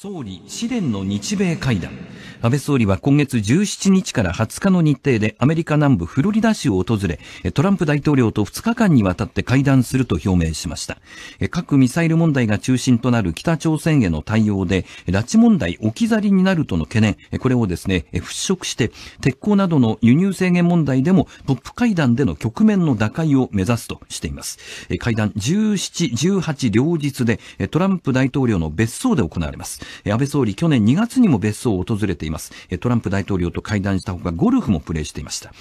総理試練の日米会談安倍総理は今月17日から20日の日程でアメリカ南部フロリダ州を訪れ、トランプ大統領と2日間にわたって会談すると表明しました。核・ミサイル問題が中心となる北朝鮮への対応で、拉致問題置き去りになるとの懸念、これをですね、払拭して、鉄鋼などの輸入制限問題でもトップ会談での局面の打開を目指すとしています。会談17、18両日でトランプ大統領の別荘で行われます。安倍総理去年2月にも別荘を訪れています。トランプ大統領と会談したほか、ゴルフもプレーしていました。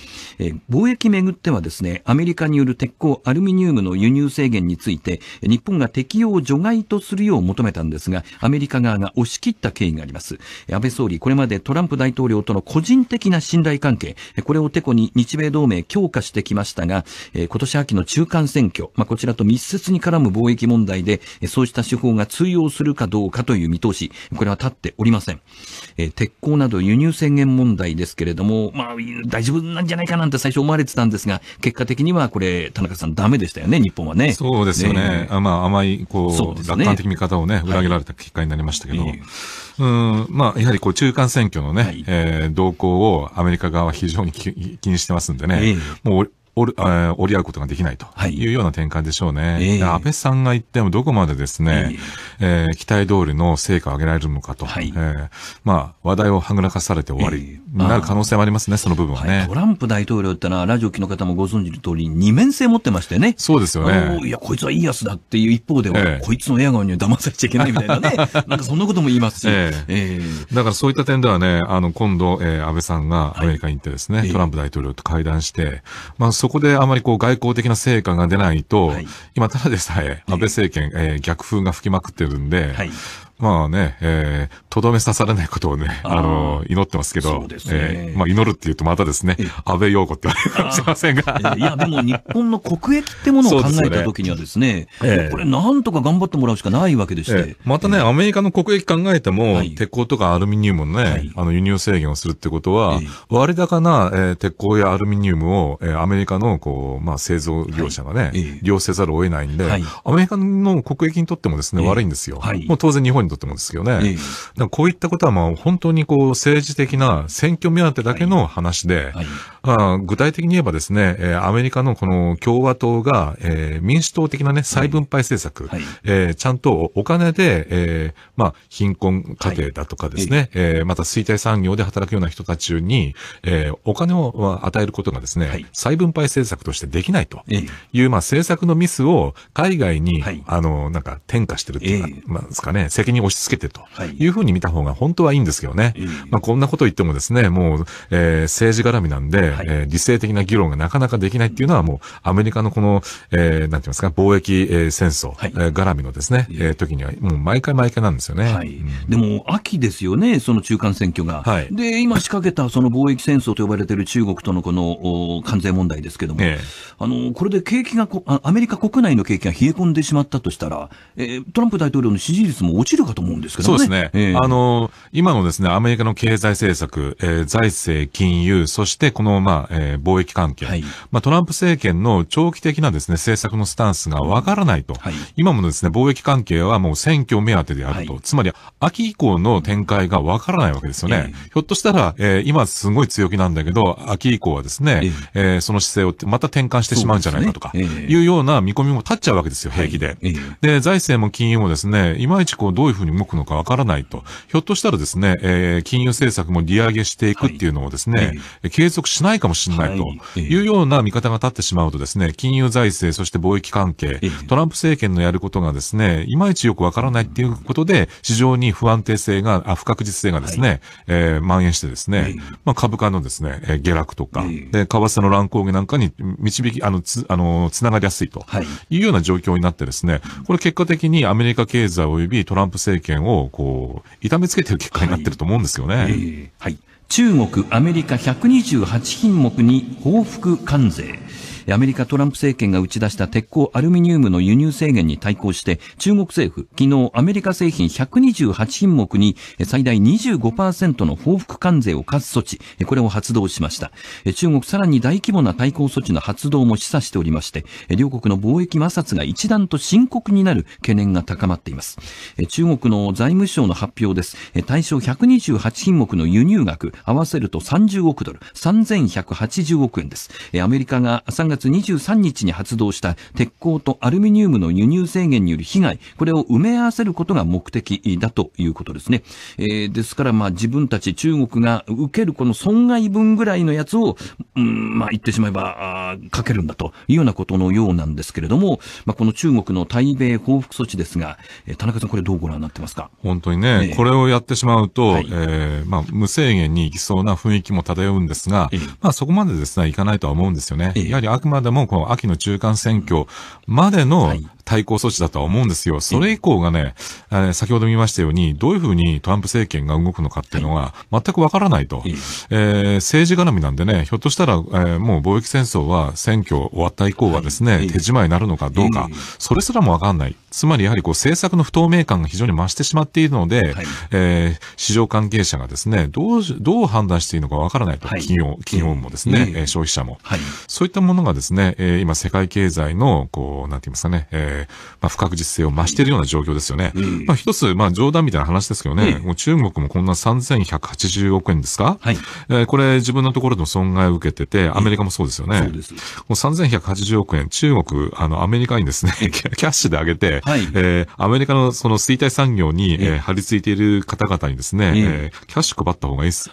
貿易めぐってはですね、アメリカによる鉄鋼アルミニウムの輸入制限について、日本が適用を除外とするよう求めたんですが、アメリカ側が押し切った経緯があります。安倍総理、これまでトランプ大統領との個人的な信頼関係、これをてこに日米同盟強化してきましたが、今年秋の中間選挙、まあ、こちらと密接に絡む貿易問題で、そうした手法が通用するかどうかという見通し、これは立っておりません。鉄鋼など輸入制限問題ですけれども、まあ、大丈夫なんじゃないかなんて最初思われてたんですが、結果的にはこれ、田中さん、だめでしたよね、日本はね。そうですよね。ねまあ、甘い、こう、ね、楽観的見方をね、裏切られた結果になりましたけど、はい、うん、まあ、やはりこう、中間選挙のね、はい、えー、動向をアメリカ側は非常に気にしてますんでね、えー、もう折る、え折り合うことができないというような展開でしょうね。はい、安倍さんが言ってもどこまでですね、えー、えー、期待通りの成果を上げられるのかと、はい、えー、まあ、話題をはぐらかされて終わりになる可能性もありますね、その部分はね、はい、トランプ大統領ってのは、ラジオ機の方もご存知の通り、二面性持ってましてね。そうですよね。いや、こいつはいいやつだっていう一方では、えー、こいつの笑顔には騙されちゃいけないみたいなね、なんかそんなことも言いますし。えー、えー、だからそういった点ではね、あの、今度、えー、安倍さんがアメリカに行ってですね、はい、トランプ大統領と会談して、まあ、そそこであまりこう外交的な成果が出ないと、はい、今ただでさえ安倍政権、えー、逆風が吹きまくってるんで、はい、まあね、えー、とどめ刺されないことをね、あの、祈ってますけど、そうですね、えー、まあ祈るって言うとまたですね、安倍陽子って言われるかもしれませんが。いや、でも日本の国益ってものを考えた時にはですね、すねこれなんとか頑張ってもらうしかないわけでして。えー、またね、アメリカの国益考えても、はい、鉄鋼とかアルミニウムのね、はい、あの輸入制限をするってことは、割高な、えー、鉄鋼やアルミニウムを、えー、アメリカのこう、まあ製造業者がね、はい、利用せざるを得ないんで、アメリカの国益にとってもですね、悪いんですよ。もう当然日本だと思うんですけどね。えこういったことはまあ本当にこう政治的な選挙目当てだけの話で、はいはい、具体的に言えばですね、えー、アメリカのこの共和党が、えー、民主党的なね、再分配政策、はいえー、ちゃんとお金で、えー、まあ貧困家庭だとかですね、えー、また衰退産業で働くような人たちに、えー、お金を与えることがですね、再分配政策としてできないという、まあ政策のミスを海外に、あの、なんか転嫁してるっていうか、まあですかね、責任に押し付けてというふうに見た方が本当はいいんですけどね。はい、まあ、こんなこと言ってもですね、もう、えー、政治絡みなんで、はい、えー、理性的な議論がなかなかできないっていうのはもうアメリカのこの、えー、なんて言いますか、貿易、えー、戦争、はい、えー、絡みのですね、えー、時にはもう毎回毎回なんですよね。はい、でも秋ですよね、その中間選挙が。はい、で、今仕掛けたその貿易戦争と呼ばれている中国とのこの関税問題ですけども、えー、あの、これで景気がアメリカ国内の景気が冷え込んでしまったとしたら、えー、トランプ大統領の支持率も落ちるかと思うんですけどね。そうですね。えー、あの、今のですね、アメリカの経済政策、えー、財政、金融、そしてこの、まあ、えー、貿易関係、はい、まあ、トランプ政権の長期的なですね、政策のスタンスがわからないと、はい、今もですね、貿易関係はもう選挙目当てであると、はい、つまり秋以降の展開がわからないわけですよね。えー、ひょっとしたら、えー、今すごい強気なんだけど、秋以降はですね、えー、えー、その姿勢をまた転換してしまうんじゃないかとか、いうような見込みも立っちゃうわけですよ、平気で。で、財政も金融もですね、いまいちこう、どういうふうに動くのかわからないと。ひょっとしたらですね、えー、金融政策も利上げしていくっていうのをですね、はい、継続しないかもしれないというような見方が立ってしまうとですね、金融財政、そして貿易関係、トランプ政権のやることがですね、いまいちよくわからないっていうことで、市場に不安定性が、あ不確実性がですね、はい、えー、蔓延してですね、まあ、株価のですね、え下落とか、で、為替の乱高下なんかに導き、あの、つ、あの、つながりやすいというような状況になってですね、これ結果的にアメリカ経済及びトランプ政権をこう痛めつけてる結果になってると思うんですよね。はいえーはい、中国、アメリカ128品目に報復関税。アメリカトランプ政権が打ち出した鉄鋼アルミニウムの輸入制限に対抗して、中国政府、昨日アメリカ製品128品目に最大25%の報復関税を課す措置、これを発動しました。中国さらに大規模な対抗措置の発動も示唆しておりまして、両国の貿易摩擦が一段と深刻になる懸念が高まっています。中国の財務省の発表です。対象128品目の輸入額、合わせると30億ドル、3180億円です。アメリカが3月月23日に発動した鉄鋼とアルミニウムの輸入制限による被害、これを埋め合わせることが目的だということですね。えー、ですから、まあ自分たち中国が受けるこの損害分ぐらいのやつを、うん、まあ言ってしまえば、かけるんだというようなことのようなんですけれども、まあこの中国の対米報復措置ですが、えー、田中さんこれどうご覧になってますか本当にね、えー、これをやってしまうと、はい、えー、まあ無制限にいきそうな雰囲気も漂うんですが、えー、まあそこまでですね、いかないとは思うんですよね。やはりあくまでもこの秋の中間選挙までの対抗措置だとは思うんですよ。それ以降がね、えー、先ほど見ましたように、どういうふうにトランプ政権が動くのかっていうのが全くわからないと、えー、政治絡みなんでね、ひょっとしたら、えー、もう貿易戦争は選挙終わった以降はですね、手仕まいになるのかどうか、それすらもわかんない。つまりやはりこう政策の不透明感が非常に増してしまっているので、はい、えー、市場関係者がですね、どう、どう判断していいのかわからないと、はい、企業、企業もですね、えー、消費者も、はい。そういったものがですね、えー、今世界経済の、こう、なんて言いますかね、えーー、まあ、不確実性を増しているような状況ですよね。うん、まあ、一つ、まあ、冗談みたいな話ですけどね、うん、もう中国もこんな3180億円ですか、はい、えー、これ自分のところでも損害を受けてて、アメリカもそうですよね。そうです。もう3180億円、中国、あの、アメリカにですね、キャッシュで上げて、はい、えー、アメリカのその衰退産業に、えー、張り付いている方々にですね、えー、キャッシュ配った方がいいです。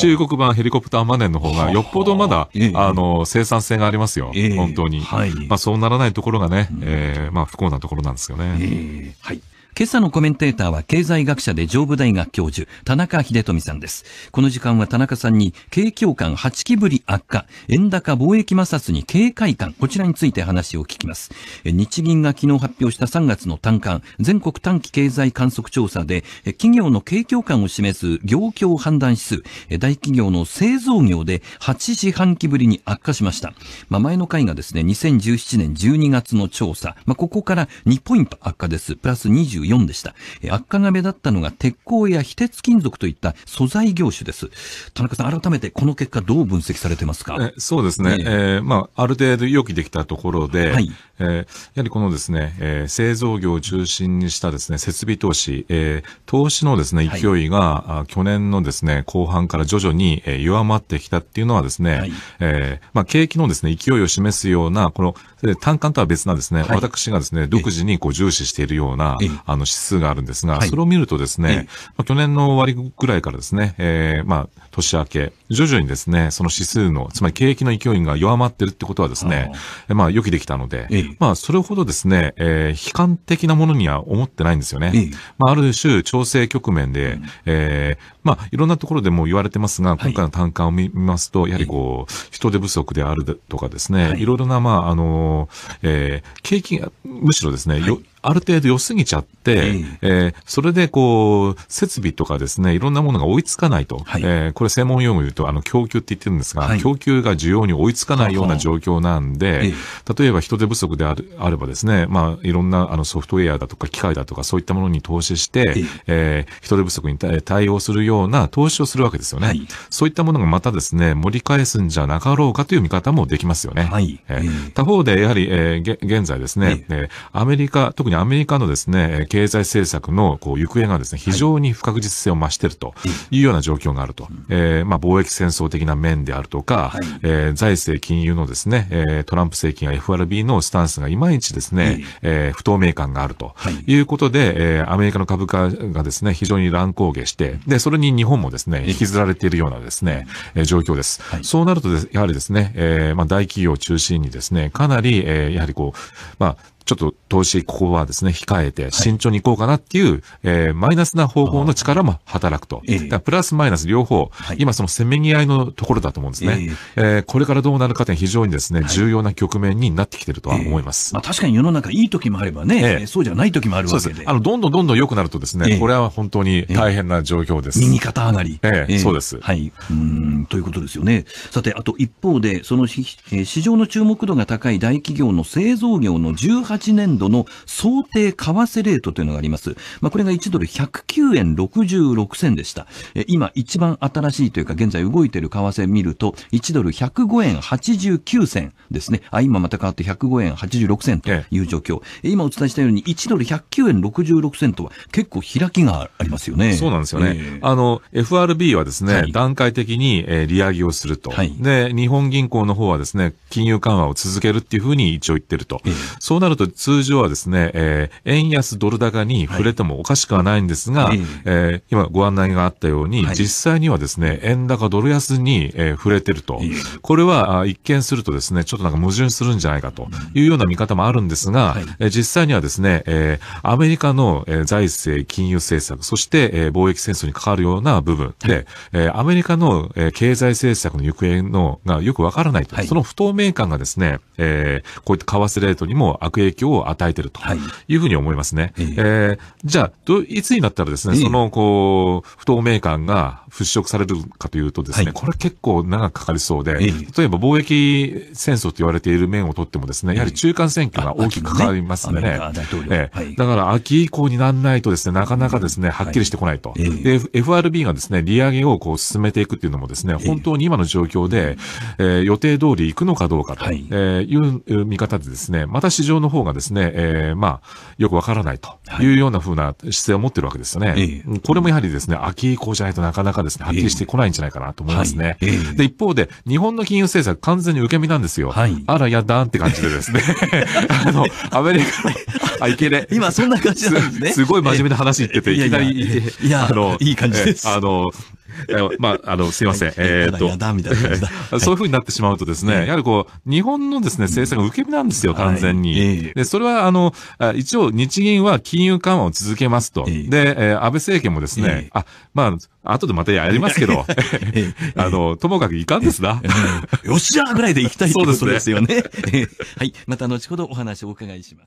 中国版ヘリコプターマネーの方がよっぽどまだ、あの、生産性がありますよ。本当に。はい、まあ、そうならないところがね、えー、まあ、不幸なところなんですよね。えー、はい今朝のコメンテーターは経済学者で上部大学教授、田中秀富さんです。この時間は田中さんに、景況感8期ぶり悪化、円高貿易摩擦に警戒感、こちらについて話を聞きます。日銀が昨日発表した3月の短観、全国短期経済観測調査で、企業の景況感を示す業況判断指数、大企業の製造業で8四半期ぶりに悪化しました。まあ、前の回がですね、2017年12月の調査、まあ、ここから2ポイント悪化です。プラス21 4でした。悪化が目立ったのが鉄鋼や非鉄金属といった素材業種です。田中さん、改めてこの結果どう分析されてますかそうですね。えー、まあ、ある程度予期できたところで、はい、えー、やはりこのですね、えー、製造業を中心にしたですね、設備投資、えー、投資のですね、勢いが、はい、去年のですね、後半から徐々に弱まってきたっていうのはですね、はい、えー、まあ、景気のですね、勢いを示すような、この、単管とは別なですね、はい、私がですね、独自にこう重視しているような、あの、の指数があるんですが、はい、それを見るとですね、はい、去年の終わりぐらいからですね、えー、まあ、年明け、徐々にですね、その指数の、つまり景気の勢いが弱まってるってことはですね、あまあ、予期できたので、まあ、それほどですね、えー、悲観的なものには思ってないんですよね。まあ、ある種、調整局面で、うん、えー、まあ、いろんなところでも言われてますが、今回の単価を見ますと、やはりこう、人手不足であるとかですね、はい、いろいろな、まあ、あの、えー、景気が、むしろですね、はいある程度良すぎちゃって、えー、それでこう、設備とかですね、いろんなものが追いつかないと、はい、えー、これ専門用語言うと、あの、供給って言ってるんですが、はい、供給が需要に追いつかないような状況なんで、は例えば人手不足であるあればですね、まあ、いろんなあのソフトウェアだとか機械だとかそういったものに投資して、ええー、人手不足に対応するような投資をするわけですよね。はい、そういったものがまたですね、盛り返すんじゃなかろうかという見方もできますよね。はい。えー、他方で、やはり、えー、現在ですね、えー、アメリカ、特にアメリカのですね、経済政策のこう行方がですね、非常に不確実性を増しているというような状況があると。はい、えー、まあ、貿易戦争的な面であるとか、はい、えー、財政金融のですね、えー、トランプ政権や FRB のスタンスがいまいちですね、えー、不透明感があるということで、はい、えー、アメリカの株価がですね、非常に乱高下して、で、それに日本もですね、引きずられているようなですね、えー、状況です。はい、そうなるとやはりですね、えー、まあ大企業を中心にですね、かなり、えー、やはりこう、まあ、ちょっと投資、ここはですね、控えて、慎重に行こうかなっていう、はい、えー、マイナスな方向の力も働くと。えプラスマイナス両方、はい、今そのせめぎ合いのところだと思うんですね。えー、えー、これからどうなるかって非常にですね、重要な局面になってきてるとは思います。えー、まあ、確かに世の中いい時もあればね、えー、そうじゃない時もあるわけで。あの、どんどんどんどん良くなるとですね、これは本当に大変な状況です。右肩上がり。ええそうです。はい。うん、ということですよね。さて、あと一方で、その、えー、市場の注目度が高い大企業の製造業の18 2018年度の想定為替レートというのがあります。まあ、これが1ドル109円66銭でした。今一番新しいというか現在動いている為替見ると1ドル105円89銭ですね。あ、今また変わって105円86銭という状況。え今お伝えしたように1ドル109円66銭とは結構開きがありますよね。そうなんですよね。えー、あの、FRB はですね、はい、段階的に、え利上げをすると、はい。で、日本銀行の方はですね、金融緩和を続けるっていうふうに一応言ってると。えー、そうなると通常はですね、えー、円安ドル高に触れてもおかしくはないんですが、はい、えー、今ご案内があったように、はい、実際にはですね、円高ドル安に、えー、触れてると。これは一見するとですね、ちょっとなんか矛盾するんじゃないかというような見方もあるんですが、はい、えー、実際にはですね、えー、アメリカの、え財政、金融政策、そして、えー、貿易戦争に関わるような部分で、はい、えー、アメリカの、えー、経済政策の行方のがよくわからないと、はい、その不透明感がですね、えー、こういった為替レートにも悪影響響を与えてるというふうに思いますね。はい、えー、じゃあいつになったらですね、その、こう、不透明感が払拭されるかというとですね、はい、これ結構長くかかりそうで、例えば貿易戦争と言われている面をとってもですね、やはり中間選挙が大きくかわりますね。だから秋以降にならないとですね、なかなかですね、はっきりしてこないと。で、FRB がですね、利上げをこう進めていくっていうのもですね、本当に今の状況で、えー、予定通り行くのかどうかという見方でですね、また市場の方ががですね、えー、まあ、よくわからないというようなふうな姿勢を持ってるわけですよね。はい、これもやはりですね、秋以降じゃないとなかなかですね、はっきりしてこないんじゃないかなと思いますね。はい、で、一方で、日本の金融政策完全に受け身なんですよ。はい、あら、やだんって感じでですね、あの、アメリカの、あ、いけね。今そんな感じなんですね。すごい真面目な話言ってて、いきなり、いや、あの、いい感じです。あの、まあ、あの、すいません。えっと。だ、みたいな そういうふうになってしまうとですね、やはりこう、日本のですね、政策受け身なんですよ、完全に。で、それは、あの、一応、日銀は金融緩和を続けますと。で、え安倍政権もですね、あ、まあ、後でまたやりますけど、あの、ともかくいかんですな。よっしゃーぐらいで行きたいってことですよね。はい。また後ほどお話をお伺いします。